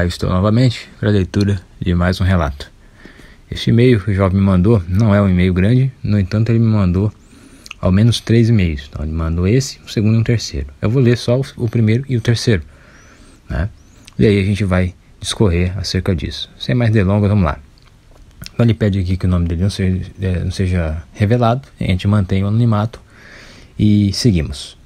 cá estou novamente para a leitura de mais um relato. Este e-mail que o jovem me mandou não é um e-mail grande, no entanto, ele me mandou ao menos três e-mails. Então, ele mandou esse, o segundo e o terceiro. Eu vou ler só o primeiro e o terceiro. Né? E aí a gente vai discorrer acerca disso. Sem mais delongas, vamos lá. Então, ele pede aqui que o nome dele não seja, é, não seja revelado, a gente mantém o anonimato e seguimos.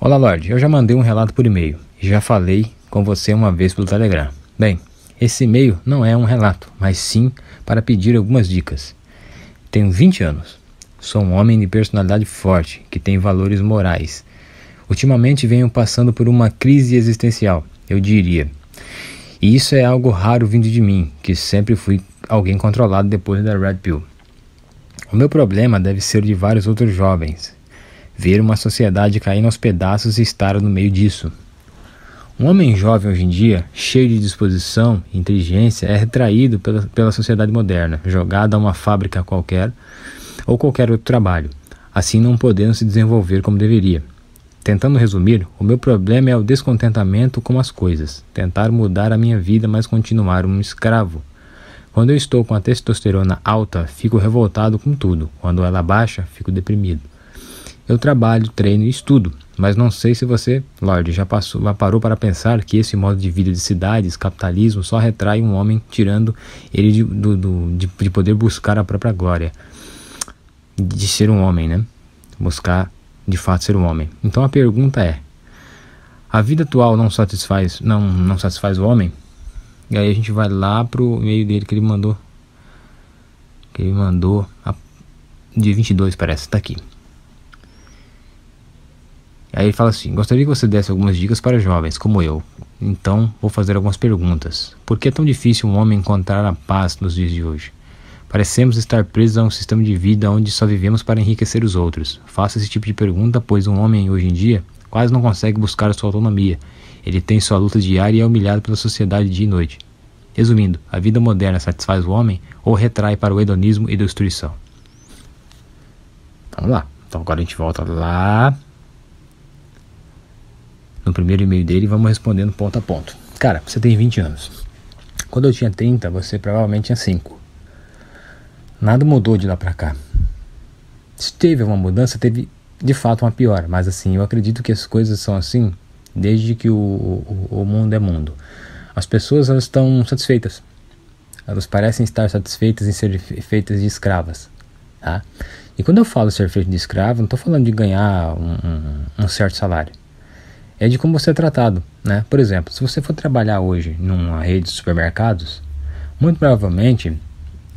Olá, Lorde. Eu já mandei um relato por e-mail já falei com você uma vez pelo Telegram. Bem, esse e-mail não é um relato, mas sim para pedir algumas dicas. Tenho 20 anos. Sou um homem de personalidade forte, que tem valores morais. Ultimamente venho passando por uma crise existencial, eu diria. E isso é algo raro vindo de mim, que sempre fui alguém controlado depois da Red Pill. O meu problema deve ser o de vários outros jovens. Ver uma sociedade caindo aos pedaços e estar no meio disso. Um homem jovem hoje em dia, cheio de disposição e inteligência, é retraído pela, pela sociedade moderna, jogado a uma fábrica qualquer ou qualquer outro trabalho, assim não podendo se desenvolver como deveria. Tentando resumir, o meu problema é o descontentamento com as coisas, tentar mudar a minha vida, mas continuar um escravo. Quando eu estou com a testosterona alta, fico revoltado com tudo. Quando ela baixa, fico deprimido. Eu trabalho, treino e estudo, mas não sei se você, Lorde, já, passou, já parou para pensar que esse modo de vida de cidades, capitalismo, só retrai um homem, tirando ele de, do, do, de, de poder buscar a própria glória. De ser um homem, né? Buscar de fato ser um homem. Então a pergunta é: a vida atual não satisfaz, não, não satisfaz o homem? E aí a gente vai lá pro e-mail dele que ele mandou. Que ele mandou a, dia 22, parece, tá aqui. Aí ele fala assim: Gostaria que você desse algumas dicas para jovens como eu. Então vou fazer algumas perguntas. Por que é tão difícil um homem encontrar a paz nos dias de hoje? Parecemos estar presos a um sistema de vida onde só vivemos para enriquecer os outros. Faça esse tipo de pergunta, pois um homem hoje em dia quase não consegue buscar sua autonomia. Ele tem sua luta diária e é humilhado pela sociedade dia e noite. Resumindo, a vida moderna satisfaz o homem ou retrai para o hedonismo e destruição. Então, vamos lá. Então agora a gente volta lá no primeiro e-mail dele e vamos respondendo ponto a ponto. Cara, você tem 20 anos. Quando eu tinha 30, você provavelmente tinha 5. Nada mudou de lá para cá. Se teve uma mudança, teve de fato uma pior. mas assim, eu acredito que as coisas são assim desde que o, o, o mundo é mundo. As pessoas elas estão satisfeitas. Elas parecem estar satisfeitas em ser feitas de escravas. Tá? E quando eu falo ser feito de escravo, não estou falando de ganhar um, um, um certo salário é de como você é tratado, né? Por exemplo, se você for trabalhar hoje numa rede de supermercados, muito provavelmente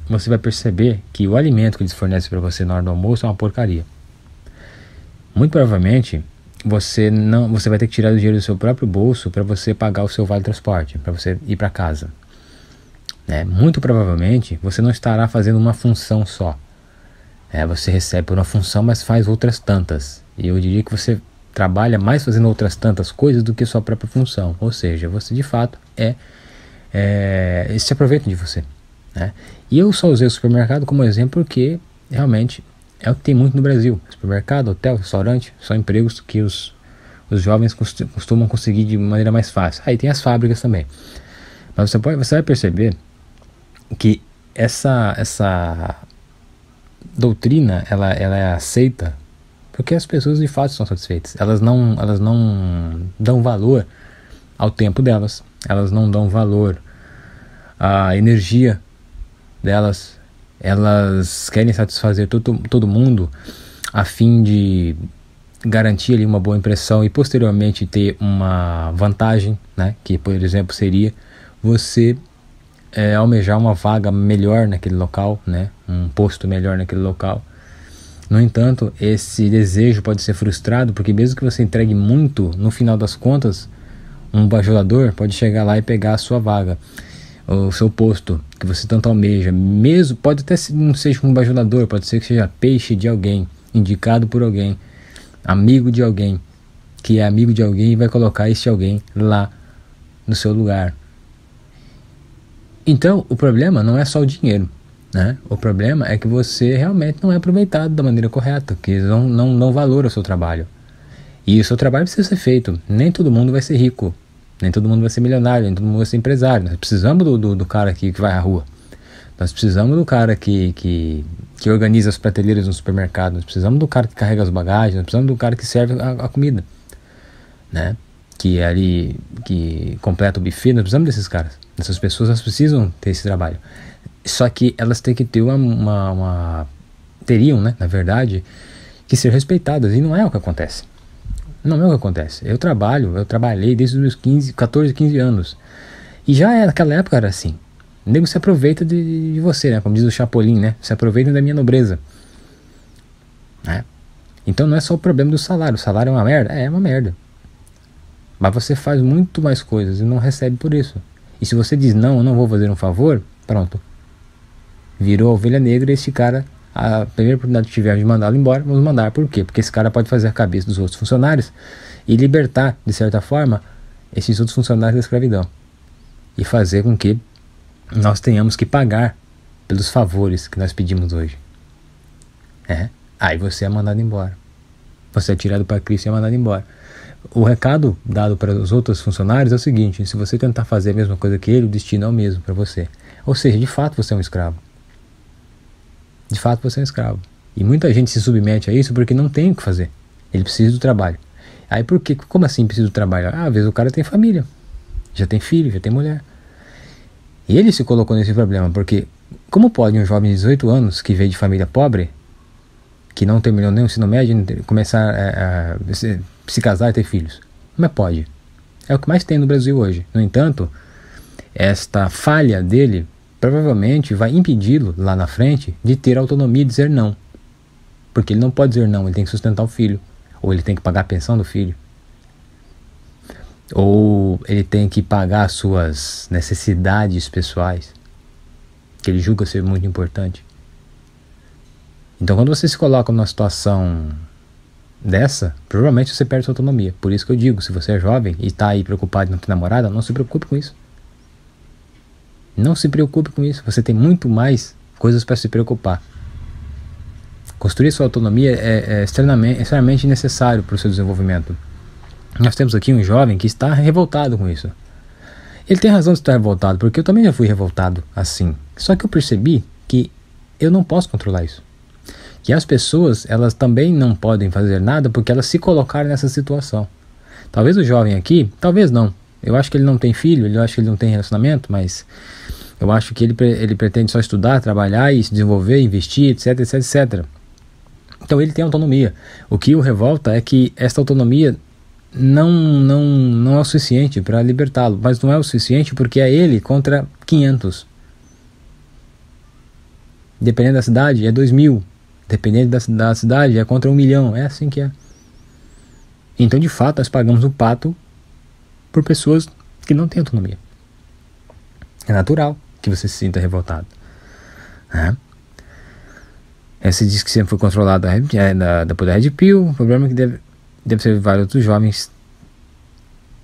você vai perceber que o alimento que eles fornecem para você na hora do almoço é uma porcaria. Muito provavelmente você não, você vai ter que tirar o dinheiro do seu próprio bolso para você pagar o seu vale transporte, para você ir para casa. Né? muito provavelmente você não estará fazendo uma função só. É, você recebe por uma função, mas faz outras tantas. E eu diria que você trabalha mais fazendo outras tantas coisas do que sua própria função. Ou seja, você de fato é, é eles se aproveitam de você. Né? E eu só usei o supermercado como exemplo porque realmente é o que tem muito no Brasil: supermercado, hotel, restaurante, são empregos que os, os jovens costumam conseguir de maneira mais fácil. Aí tem as fábricas também. Mas você, pode, você vai perceber que essa, essa doutrina ela, ela é aceita porque as pessoas de fato estão satisfeitas. Elas não, elas não dão valor ao tempo delas. Elas não dão valor à energia delas. Elas querem satisfazer todo, todo mundo a fim de garantir ali uma boa impressão e posteriormente ter uma vantagem, né? Que por exemplo seria você é, almejar uma vaga melhor naquele local, né? Um posto melhor naquele local no entanto, esse desejo pode ser frustrado porque, mesmo que você entregue muito, no final das contas, um bajulador pode chegar lá e pegar a sua vaga, o seu posto que você tanto almeja. Mesmo, pode até não seja um bajulador, pode ser que seja peixe de alguém, indicado por alguém, amigo de alguém, que é amigo de alguém e vai colocar esse alguém lá no seu lugar. Então, o problema não é só o dinheiro. Né? O problema é que você realmente não é aproveitado da maneira correta, que não, não, não valora o seu trabalho. E o seu trabalho precisa ser feito. Nem todo mundo vai ser rico, nem todo mundo vai ser milionário, nem todo mundo vai ser empresário. Nós precisamos do, do, do cara que, que vai à rua. Nós precisamos do cara que, que, que organiza as prateleiras no supermercado, nós precisamos do cara que carrega as bagagens, nós precisamos do cara que serve a, a comida, né? Que é ali que completa o buffet, nós precisamos desses caras. Essas pessoas elas precisam ter esse trabalho. Só que elas têm que ter uma, uma, uma, teriam, né, na verdade, que ser respeitadas e não é o que acontece. Não é o que acontece. Eu trabalho, eu trabalhei desde os meus 15, 14, 15 anos. E já naquela época era assim. O nego se aproveita de, de, você, né? Como diz o Chapolin, né? Se aproveita da minha nobreza. Né? Então não é só o problema do salário. O salário é uma merda? É, é uma merda. Mas você faz muito mais coisas e não recebe por isso. E se você diz não, eu não vou fazer um favor, pronto virou a ovelha negra, esse cara, a primeira oportunidade que tivermos de mandá-lo embora, vamos mandar. Por quê? Porque esse cara pode fazer a cabeça dos outros funcionários e libertar, de certa forma, esses outros funcionários da escravidão. E fazer com que nós tenhamos que pagar pelos favores que nós pedimos hoje. É. Aí você é mandado embora. Você é tirado para Cristo e é mandado embora. O recado dado para os outros funcionários é o seguinte: se você tentar fazer a mesma coisa que ele, o destino é o mesmo para você. Ou seja, de fato você é um escravo de fato você é um escravo. E muita gente se submete a isso porque não tem o que fazer. Ele precisa do trabalho. Aí por que? Como assim precisa do trabalho? Ah, às vezes o cara tem família, já tem filho, já tem mulher. E ele se colocou nesse problema porque como pode um jovem de 18 anos que veio de família pobre, que não terminou nem o ensino médio, começar a, é, a é, se, se casar e ter filhos? Como é pode? É o que mais tem no Brasil hoje. No entanto, esta falha dele provavelmente vai impedi-lo lá na frente de ter autonomia e dizer não. Porque ele não pode dizer não, ele tem que sustentar o filho, ou ele tem que pagar a pensão do filho, ou ele tem que pagar suas necessidades pessoais, que ele julga ser muito importante. Então, quando você se coloca numa situação dessa, provavelmente você perde sua autonomia. Por isso que eu digo, se você é jovem e está aí preocupado em não ter namorada, não se preocupe com isso. Não se preocupe com isso, você tem muito mais coisas para se preocupar. Construir sua autonomia é, é extremamente, extremamente necessário para o seu desenvolvimento. Nós temos aqui um jovem que está revoltado com isso. Ele tem razão de estar revoltado, porque eu também já fui revoltado assim. Só que eu percebi que eu não posso controlar isso. Que as pessoas, elas também não podem fazer nada porque elas se colocaram nessa situação. Talvez o jovem aqui, talvez não, eu acho que ele não tem filho, eu acho que ele não tem relacionamento, mas eu acho que ele, ele pretende só estudar, trabalhar e se desenvolver, investir, etc, etc, etc. Então ele tem autonomia. O que o revolta é que esta autonomia não, não, não é o suficiente para libertá-lo, mas não é o suficiente porque é ele contra 500. Dependendo da cidade, é 2 mil. Dependendo da, da cidade, é contra um milhão. É assim que é. Então, de fato, nós pagamos o pato por pessoas que não têm autonomia. É natural que você se sinta revoltado. Né? Você diz que sempre foi controlado da, é, da, da Red Pill. O problema é que deve, deve ser vários outros jovens.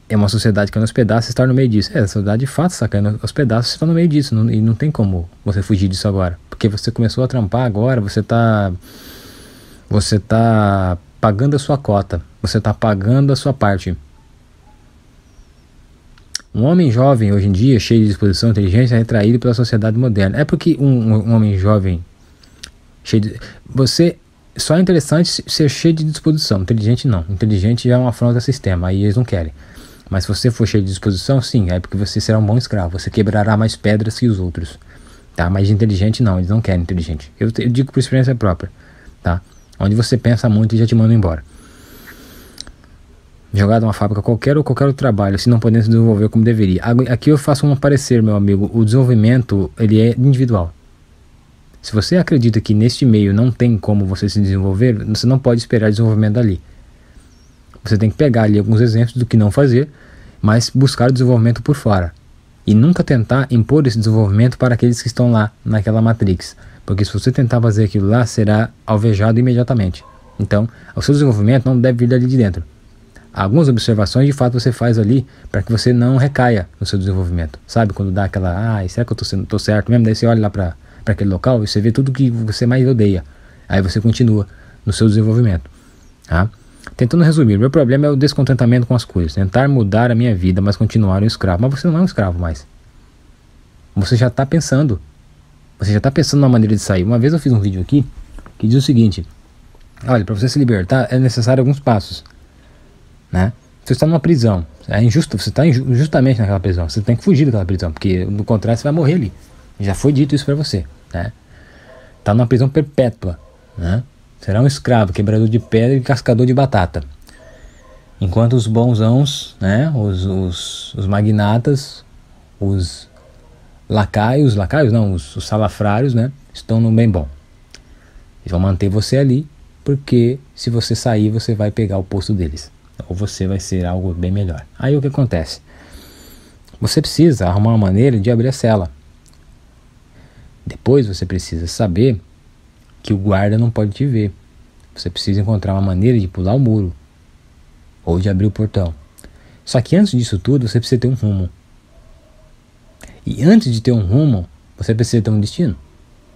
É uma sociedade que é nos pedaços está no meio disso. É, a sociedade de fato está caindo aos pedaços está no meio disso. Não, e não tem como você fugir disso agora. Porque você começou a trampar agora, você está. Você está pagando a sua cota. Você está pagando a sua parte. Um homem jovem hoje em dia, cheio de disposição e inteligência, é retraído pela sociedade moderna. É porque um, um, homem jovem cheio de. Você. Só é interessante ser cheio de disposição. Inteligente não. Inteligente já é uma afronta ao sistema. Aí eles não querem. Mas se você for cheio de disposição, sim, é porque você será um bom escravo. Você quebrará mais pedras que os outros. Tá? Mas inteligente não, eles não querem inteligente. Eu, eu digo por experiência própria. Tá? Onde você pensa muito e já te manda embora jogado uma fábrica qualquer ou qualquer outro trabalho, se não podendo se desenvolver como deveria. Aqui eu faço um parecer, meu amigo, o desenvolvimento ele é individual. Se você acredita que neste meio não tem como você se desenvolver, você não pode esperar desenvolvimento dali. Você tem que pegar ali alguns exemplos do que não fazer, mas buscar o desenvolvimento por fora. E nunca tentar impor esse desenvolvimento para aqueles que estão lá, naquela matrix. Porque se você tentar fazer aquilo lá, será alvejado imediatamente. Então, o seu desenvolvimento não deve vir dali de dentro algumas observações de fato você faz ali para que você não recaia no seu desenvolvimento. Sabe quando dá aquela, ai, ah, será que eu tô, tô certo mesmo? Daí você olha lá para aquele local e você vê tudo que você mais odeia. Aí você continua no seu desenvolvimento. Tá? Tentando resumir, meu problema é o descontentamento com as coisas, tentar mudar a minha vida, mas continuar um escravo. Mas você não é um escravo mais. Você já está pensando. Você já está pensando numa maneira de sair. Uma vez eu fiz um vídeo aqui que diz o seguinte: olha, para você se libertar é necessário alguns passos né? Você está numa prisão, é injusto, você está injustamente naquela prisão, você tem que fugir daquela prisão, porque no contrário você vai morrer ali. Já foi dito isso para você, né? Está numa prisão perpétua, né? Será um escravo, quebrador de pedra e cascador de batata. Enquanto os bonsãos, né? Os, os, os magnatas, os lacaios, lacaios não, os, os salafrários, né? Estão no bem bom. Eles vão manter você ali, porque se você sair, você vai pegar o posto deles ou você vai ser algo bem melhor. Aí o que acontece? Você precisa arrumar uma maneira de abrir a cela. Depois você precisa saber que o guarda não pode te ver. Você precisa encontrar uma maneira de pular o muro ou de abrir o portão. Só que antes disso tudo, você precisa ter um rumo. E antes de ter um rumo, você precisa ter um destino.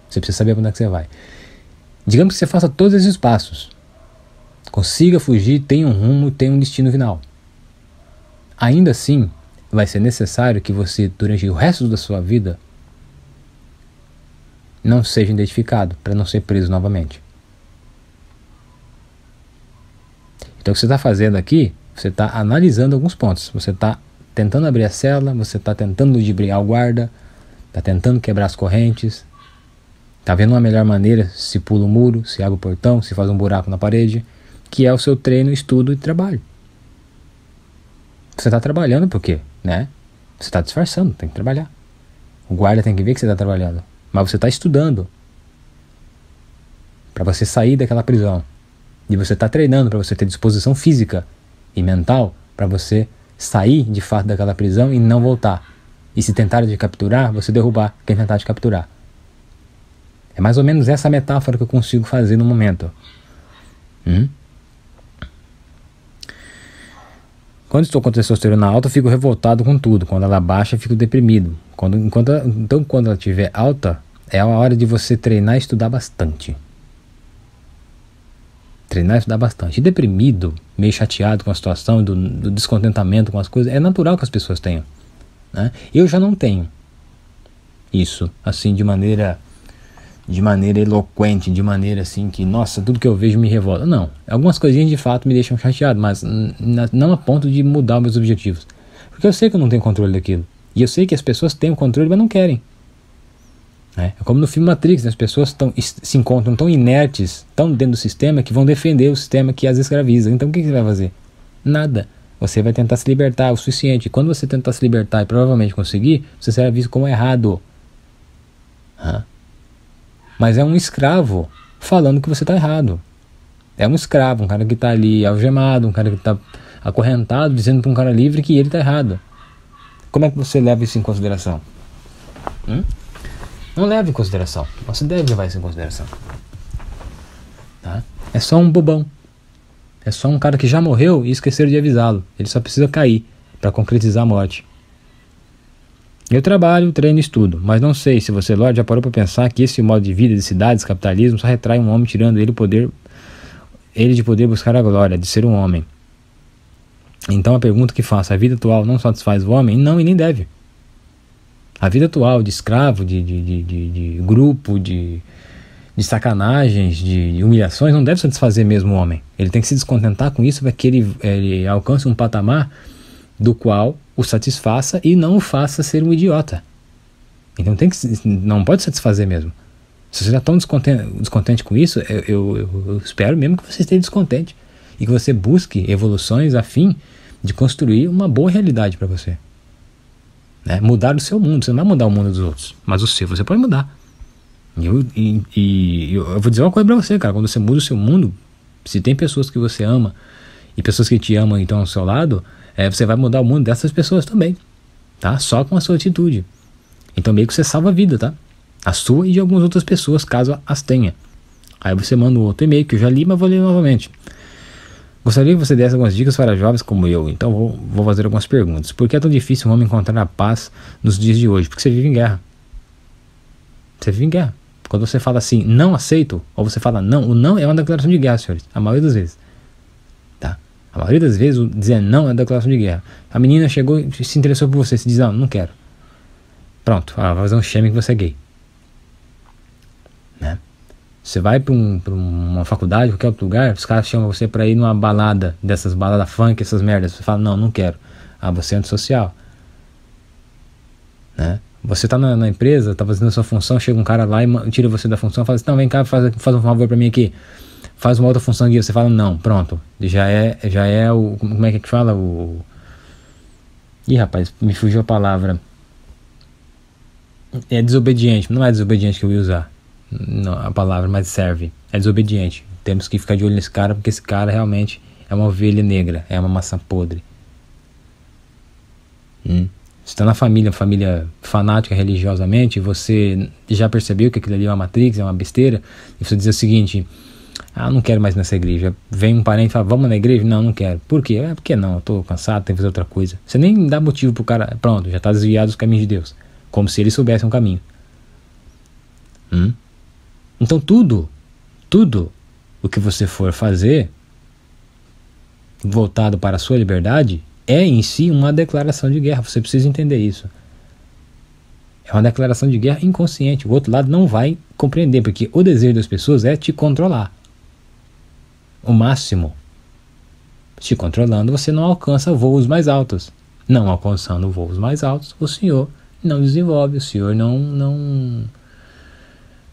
Você precisa saber para onde é que você vai. Digamos que você faça todos esses passos consiga fugir tem um rumo, tem um destino final. Ainda assim, vai ser necessário que você, durante o resto da sua vida, não seja identificado para não ser preso novamente. Então, o que você está fazendo aqui, você está analisando alguns pontos. Você está tentando abrir a cela, você está tentando ludibriar o guarda, está tentando quebrar as correntes, está vendo uma melhor maneira se pula o muro, se abre o portão, se faz um buraco na parede que é o seu treino, estudo e trabalho. Você está trabalhando por quê? Né? Você está disfarçando, tem que trabalhar. O guarda tem que ver que você está trabalhando. Mas você está estudando para você sair daquela prisão. E você está treinando para você ter disposição física e mental para você sair de fato daquela prisão e não voltar. E se tentarem te capturar, você derrubar quem tentar te capturar. É mais ou menos essa metáfora que eu consigo fazer no momento. Hum? Quando estou com a testosterona alta, fico revoltado com tudo. Quando ela baixa, fico deprimido. Quando, enquanto, então, quando ela estiver alta, é a hora de você treinar e estudar bastante. Treinar e estudar bastante. E deprimido, meio chateado com a situação, do, do descontentamento com as coisas, é natural que as pessoas tenham. Né? Eu já não tenho isso, assim, de maneira de maneira eloquente, de maneira assim que, nossa, tudo que eu vejo me revolta. Não. Algumas coisinhas de fato me deixam chateado, mas não a ponto de mudar meus objetivos. Porque eu sei que eu não tenho controle daquilo. E eu sei que as pessoas têm o controle, mas não querem. É, é como no filme Matrix, né? as pessoas tão, se encontram tão inertes, tão dentro do sistema, que vão defender o sistema que as escraviza. Então o que, você vai fazer? Nada. Você vai tentar se libertar o suficiente. Quando você tentar se libertar e provavelmente conseguir, você será visto como errado. Hã? Mas é um escravo falando que você está errado. É um escravo, um cara que está ali algemado, um cara que está acorrentado, dizendo para um cara livre que ele está errado. Como é que você leva isso em consideração? Hum? Não leva em consideração. Você deve levar isso em consideração. Tá? É só um bobão. É só um cara que já morreu e esqueceram de avisá-lo. Ele só precisa cair para concretizar a morte. Eu trabalho, treino e estudo, mas não sei se você, Lorde, já parou para pensar que esse modo de vida de cidades, capitalismo, só retrai um homem tirando ele poder ele de poder buscar a glória, de ser um homem. Então a pergunta que faço, a vida atual não satisfaz o homem? Não, e nem deve. A vida atual de escravo, de, de, de, de grupo, de, de sacanagens, de humilhações, não deve satisfazer mesmo o homem. Ele tem que se descontentar com isso para que ele, ele alcance um patamar do qual o satisfaça e não o faça ser um idiota. Então tem que, não pode satisfazer mesmo. Se você está tão descontente, descontente, com isso, eu, eu, eu, espero mesmo que você esteja descontente e que você busque evoluções a fim de construir uma boa realidade para você. Né? Mudar o seu mundo. Você não vai mudar o mundo dos outros, mas o seu você pode mudar. E eu, e, e eu vou dizer uma coisa para você, cara. Quando você muda o seu mundo, se tem pessoas que você ama e pessoas que te amam então ao seu lado, é, você vai mudar o mundo dessas pessoas também, tá? Só com a sua atitude. Então meio que você salva a vida, tá? A sua e de algumas outras pessoas, caso as tenha. Aí você manda um outro e-mail que eu já li, mas vou ler novamente. Gostaria que você desse algumas dicas para jovens como eu, então vou, vou fazer algumas perguntas. Por que é tão difícil um homem encontrar a paz nos dias de hoje? Porque você vive em guerra. Você vive em guerra. Quando você fala assim, não aceito, ou você fala não, o não é uma declaração de guerra, senhores, a maioria das vezes. A maioria das vezes o dizer não é declaração de guerra. A menina chegou e se interessou por você, se diz, não, ah, não quero. Pronto, ela ah, vai fazer um chame que você é gay. Né? Você vai para um, uma faculdade, qualquer outro lugar, os caras chamam você para ir numa balada, dessas baladas funk, essas merdas. Você fala, não, não quero. Ah, você é antissocial. Né? Você tá na, na empresa, tá fazendo a sua função, chega um cara lá e tira você da função e fala assim, não, vem cá, faz, faz um favor para mim aqui faz uma outra função guia, você fala não, pronto, já é, já é o, como é, é que fala o... Ih, rapaz, me fugiu a palavra. É desobediente, não é desobediente que eu ia usar não, a palavra, mas serve. É desobediente. Temos que ficar de olho nesse cara, porque esse cara realmente é uma ovelha negra, é uma maçã podre. Hum. Está na família, família fanática religiosamente, você já percebeu que aquilo ali é uma matrix, é uma besteira, e você diz o seguinte: ah, não quero mais nessa igreja. Vem um parente e fala, vamos na igreja? Não, não quero. Por quê? É porque não, eu tô cansado, tenho que fazer outra coisa. Você nem dá motivo pro cara. Pronto, já tá desviado dos caminhos de Deus. Como se ele soubesse um caminho. Hum? Então tudo, tudo o que você for fazer voltado para a sua liberdade é em si uma declaração de guerra. Você precisa entender isso. É uma declaração de guerra inconsciente. O outro lado não vai compreender, porque o desejo das pessoas é te controlar o máximo. Se controlando, você não alcança voos mais altos. Não alcançando voos mais altos, o senhor não desenvolve, o senhor não não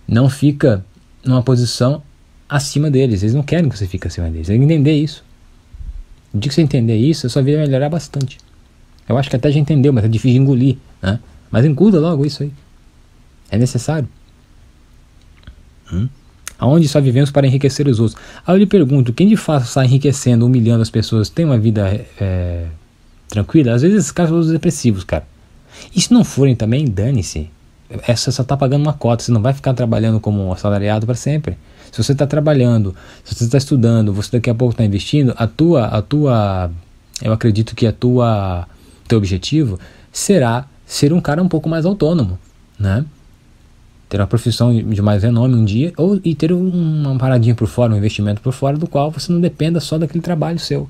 não fica numa posição acima deles. Eles não querem que você fique acima deles. Tem que entender isso. O dia que você entender isso, a sua vida vai melhorar bastante. Eu acho que até já entendeu, mas é difícil de engolir, né? Mas engula logo isso aí. É necessário. Hum? aonde só vivemos para enriquecer os outros. Aí eu lhe pergunto, quem de fato está enriquecendo, humilhando as pessoas, tem uma vida é, tranquila? Às vezes esses caras são depressivos, cara. E se não forem também, dane-se. Você só está pagando uma cota, você não vai ficar trabalhando como um assalariado para sempre. Se você está trabalhando, se você está estudando, você daqui a pouco está investindo, a tua, a tua, eu acredito que a tua, teu objetivo será ser um cara um pouco mais autônomo, né? ter uma profissão de mais renome um dia, ou e ter uma paradinha por fora, um investimento por fora, do qual você não dependa só daquele trabalho seu.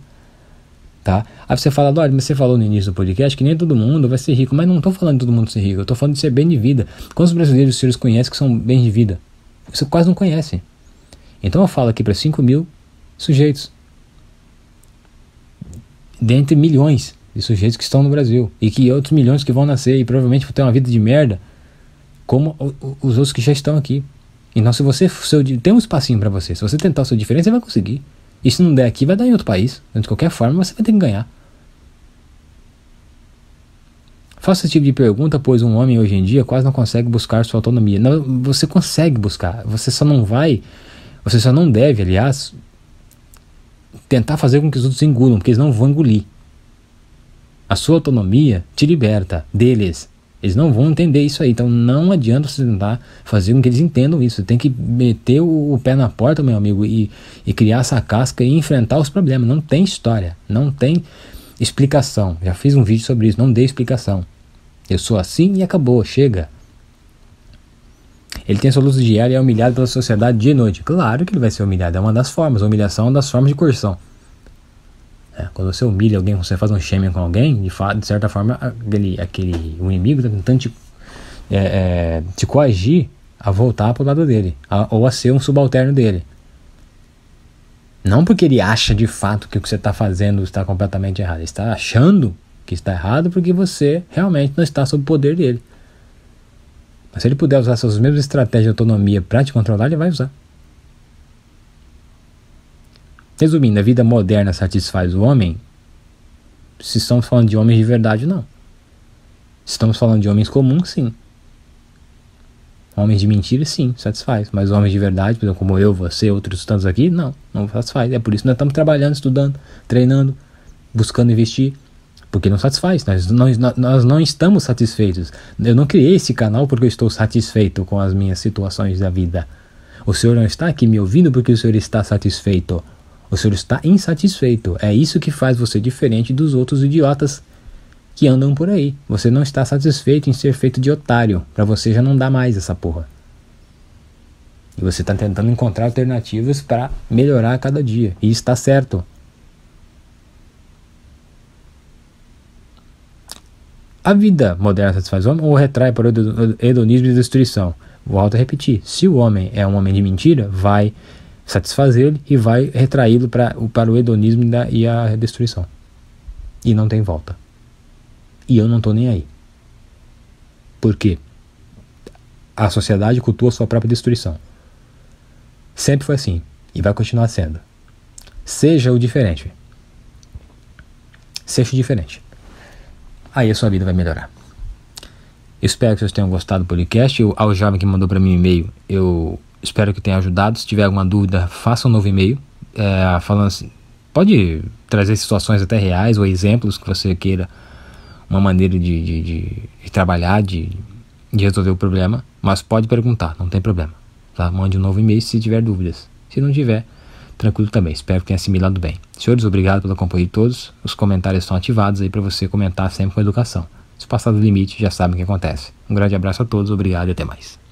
Tá? Aí você fala, olha, mas você falou no início do podcast que nem todo mundo vai ser rico, mas não estou falando de todo mundo ser rico, eu estou falando de ser bem de vida. Quantos brasileiros vocês conhecem que são bem de vida? Você quase não conhece. Então eu falo aqui para 5 mil sujeitos, dentre milhões de sujeitos que estão no Brasil e que outros milhões que vão nascer e provavelmente vão ter uma vida de merda como os outros que já estão aqui. Então, se você seu, tem um espacinho para você, se você tentar a sua diferença, você vai conseguir. E se não der aqui, vai dar em outro país. Então, de qualquer forma, você vai ter que ganhar. Faça esse tipo de pergunta, pois um homem hoje em dia quase não consegue buscar sua autonomia. Não, você consegue buscar, você só não vai, você só não deve, aliás, tentar fazer com que os outros engulam, porque eles não vão engolir. A sua autonomia te liberta deles. Eles não vão entender isso aí. Então não adianta você tentar fazer com que eles entendam isso. Você tem que meter o, o pé na porta, meu amigo, e, e, criar essa casca e enfrentar os problemas. Não tem história, não tem explicação. Já fiz um vídeo sobre isso, não dê explicação. Eu sou assim e acabou, chega. Ele tem soluço diário e é humilhado pela sociedade de noite. Claro que ele vai ser humilhado, é uma das formas. A humilhação é uma das formas de coerção. É, quando você humilha alguém, quando você faz um shaming com alguém, de, fato, de certa forma, aquele, aquele o inimigo está tentando te, é, é, te coagir a voltar para o lado dele, a, ou a ser um subalterno dele. Não porque ele acha de fato que o que você está fazendo está completamente errado. Ele está achando que está errado porque você realmente não está sob o poder dele. Mas se ele puder usar suas mesmas estratégias de autonomia para te controlar, ele vai usar. Resumindo, a vida moderna satisfaz o homem? Se estamos falando de homens de verdade, não. Estamos falando de homens comuns, sim. Homens de mentira, sim, satisfaz. Mas homens de verdade, por exemplo, como eu, você, outros tantos aqui, não, não satisfaz. É por isso que nós estamos trabalhando, estudando, treinando, buscando investir. Porque não satisfaz, nós, nós, nós não estamos satisfeitos. Eu não criei esse canal porque eu estou satisfeito com as minhas situações da vida. O Senhor não está aqui me ouvindo porque o Senhor está satisfeito. O senhor está insatisfeito. É isso que faz você diferente dos outros idiotas que andam por aí. Você não está satisfeito em ser feito de otário. Para você já não dá mais essa porra. E você está tentando encontrar alternativas para melhorar a cada dia. E está certo. A vida moderna satisfaz o homem ou retrai para o hedonismo e destruição? Volto a repetir: se o homem é um homem de mentira, vai satisfazê-lo e vai retraí-lo para, para o hedonismo e a destruição. E não tem volta. E eu não estou nem aí. Por quê? A sociedade cultua sua própria destruição. Sempre foi assim e vai continuar sendo. Seja o diferente. Seja diferente. Aí a sua vida vai melhorar. Espero que vocês tenham gostado do podcast. Eu, ao jovem que mandou para mim um e-mail, eu espero que tenha ajudado. Se tiver alguma dúvida, faça um novo e-mail é, falando assim. Pode trazer situações até reais ou exemplos que você queira, uma maneira de, de, de, de trabalhar, de, de resolver o problema, mas pode perguntar, não tem problema. Tá? Mande um novo e-mail se tiver dúvidas. Se não tiver, tranquilo também. Espero que tenha assimilado bem. Senhores, obrigado pela companhia de todos. Os comentários estão ativados aí para você comentar sempre com educação. Se passar do limite, já sabe o que acontece. Um grande abraço a todos, obrigado e até mais.